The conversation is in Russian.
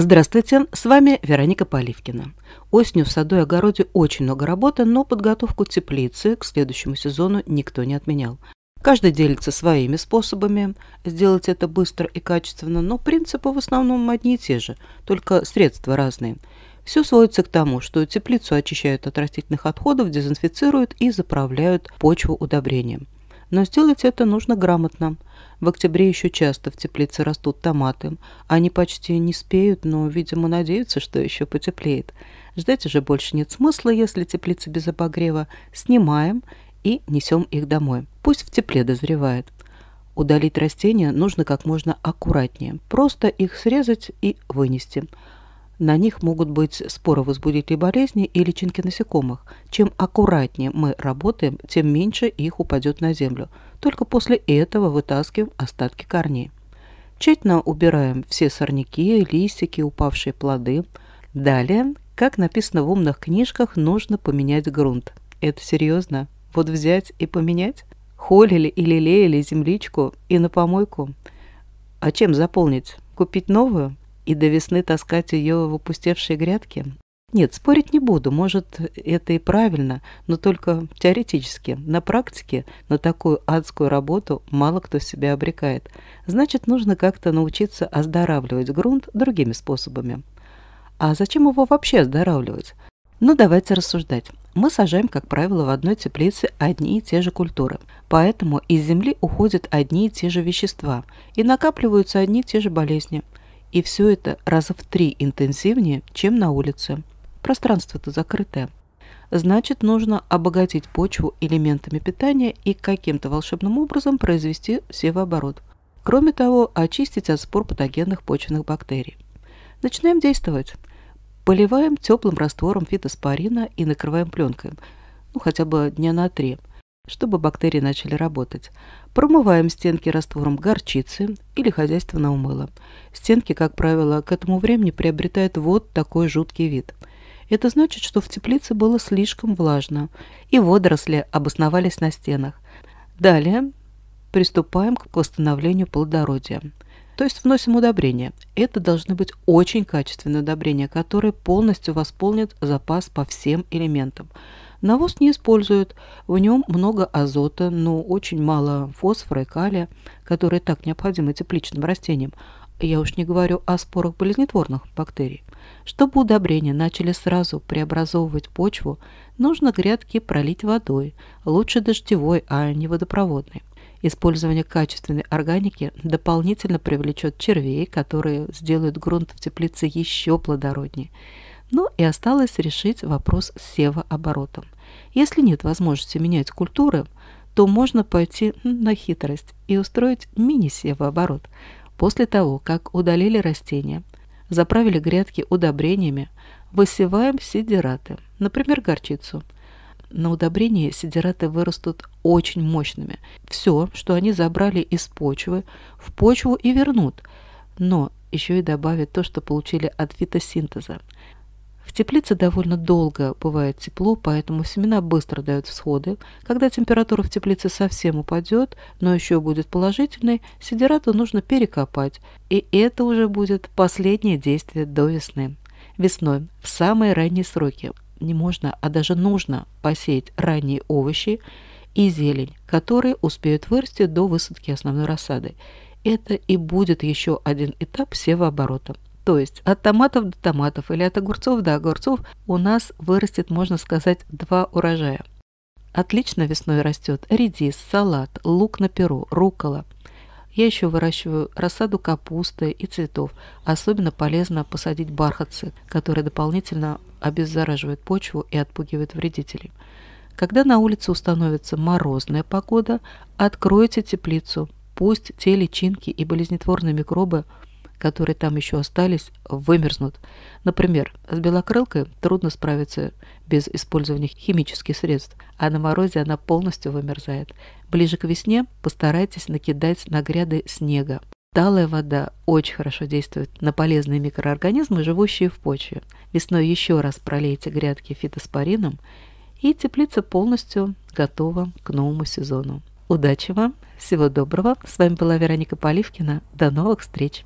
Здравствуйте, с вами Вероника Поливкина. Осенью в саду и огороде очень много работы, но подготовку теплицы к следующему сезону никто не отменял. Каждый делится своими способами сделать это быстро и качественно, но принципы в основном одни и те же, только средства разные. Все сводится к тому, что теплицу очищают от растительных отходов, дезинфицируют и заправляют почву удобрением. Но сделать это нужно грамотно. В октябре еще часто в теплице растут томаты. Они почти не спеют, но, видимо, надеются, что еще потеплеет. Ждать уже больше нет смысла, если теплица без обогрева. Снимаем и несем их домой. Пусть в тепле дозревает. Удалить растения нужно как можно аккуратнее. Просто их срезать и вынести. На них могут быть споры возбудителей болезни и личинки насекомых. Чем аккуратнее мы работаем, тем меньше их упадет на землю. Только после этого вытаскиваем остатки корней. Тщательно убираем все сорняки, листики, упавшие плоды. Далее, как написано в умных книжках, нужно поменять грунт. Это серьезно? Вот взять и поменять? Холили или леяли земличку и на помойку? А чем заполнить? Купить новую? и до весны таскать ее в опустевшие грядки? Нет, спорить не буду, может, это и правильно, но только теоретически. На практике на такую адскую работу мало кто себя обрекает. Значит, нужно как-то научиться оздоравливать грунт другими способами. А зачем его вообще оздоравливать? Ну, давайте рассуждать. Мы сажаем, как правило, в одной теплице одни и те же культуры. Поэтому из земли уходят одни и те же вещества и накапливаются одни и те же болезни – и все это раза в три интенсивнее, чем на улице. Пространство-то закрытое. Значит, нужно обогатить почву элементами питания и каким-то волшебным образом произвести севооборот. Кроме того, очистить от спор патогенных почвенных бактерий. Начинаем действовать. Поливаем теплым раствором фитоспорина и накрываем пленкой, ну хотя бы дня на три – чтобы бактерии начали работать. Промываем стенки раствором горчицы или хозяйственного мыла. Стенки, как правило, к этому времени приобретают вот такой жуткий вид. Это значит, что в теплице было слишком влажно, и водоросли обосновались на стенах. Далее приступаем к восстановлению плодородия. То есть вносим удобрения. Это должны быть очень качественные удобрения, которые полностью восполнят запас по всем элементам. Навоз не используют, в нем много азота, но очень мало фосфора и калия, которые так необходимы тепличным растениям. Я уж не говорю о спорах болезнетворных бактерий. Чтобы удобрения начали сразу преобразовывать почву, нужно грядки пролить водой, лучше дождевой, а не водопроводной. Использование качественной органики дополнительно привлечет червей, которые сделают грунт в теплице еще плодороднее. Но ну и осталось решить вопрос с севооборотом. Если нет возможности менять культуры, то можно пойти на хитрость и устроить мини-севооборот. После того, как удалили растения, заправили грядки удобрениями, высеваем сидираты, например, горчицу. На удобрении сидираты вырастут очень мощными. Все, что они забрали из почвы, в почву и вернут. Но еще и добавят то, что получили от фитосинтеза. В теплице довольно долго бывает тепло, поэтому семена быстро дают всходы. Когда температура в теплице совсем упадет, но еще будет положительной, сидерату нужно перекопать. И это уже будет последнее действие до весны. Весной, в самые ранние сроки, не можно, а даже нужно посеять ранние овощи и зелень, которые успеют вырасти до высадки основной рассады. Это и будет еще один этап севооборота. оборота. То есть от томатов до томатов или от огурцов до огурцов у нас вырастет, можно сказать, два урожая. Отлично весной растет редис, салат, лук на перу, рукола. Я еще выращиваю рассаду капусты и цветов. Особенно полезно посадить бархатцы, которые дополнительно обеззараживают почву и отпугивают вредителей. Когда на улице установится морозная погода, откройте теплицу. Пусть те личинки и болезнетворные микробы – которые там еще остались, вымерзнут. Например, с белокрылкой трудно справиться без использования химических средств, а на морозе она полностью вымерзает. Ближе к весне постарайтесь накидать на гряды снега. Талая вода очень хорошо действует на полезные микроорганизмы, живущие в почве. Весной еще раз пролейте грядки фитоспорином, и теплица полностью готова к новому сезону. Удачи вам, всего доброго. С вами была Вероника Поливкина. До новых встреч!